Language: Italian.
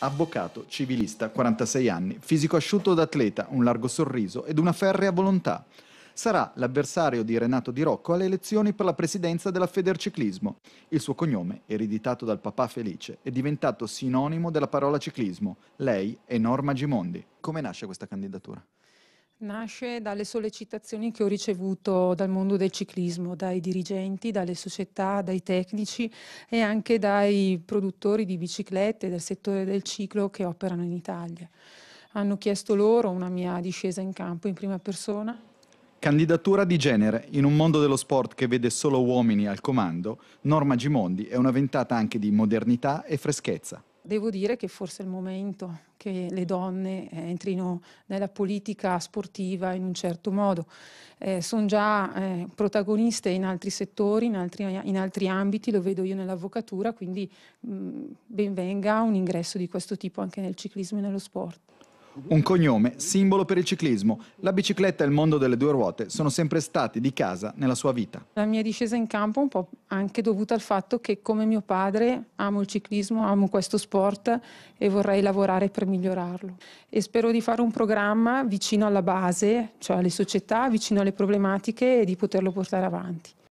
Avvocato, civilista, 46 anni, fisico asciutto d'atleta, un largo sorriso ed una ferrea volontà. Sarà l'avversario di Renato Di Rocco alle elezioni per la presidenza della Federciclismo. Il suo cognome, ereditato dal papà Felice, è diventato sinonimo della parola ciclismo. Lei è Norma Gimondi. Come nasce questa candidatura? Nasce dalle sollecitazioni che ho ricevuto dal mondo del ciclismo, dai dirigenti, dalle società, dai tecnici e anche dai produttori di biciclette del settore del ciclo che operano in Italia. Hanno chiesto loro una mia discesa in campo in prima persona. Candidatura di genere. In un mondo dello sport che vede solo uomini al comando, Norma Gimondi è una ventata anche di modernità e freschezza devo dire che forse è il momento che le donne eh, entrino nella politica sportiva in un certo modo. Eh, sono già eh, protagoniste in altri settori, in altri, in altri, ambiti, lo vedo io nell'avvocatura, quindi mh, mm, ben venga un ingresso di questo tipo anche nel ciclismo e nello sport. Un cognome, simbolo per il ciclismo, la bicicletta e il mondo delle due ruote sono sempre stati di casa nella sua vita. La mia discesa in campo è un po' anche dovuta al fatto che come mio padre amo il ciclismo, amo questo sport e vorrei lavorare per migliorarlo. E spero di fare un programma vicino alla base, cioè alle società, vicino alle problematiche e di poterlo portare avanti.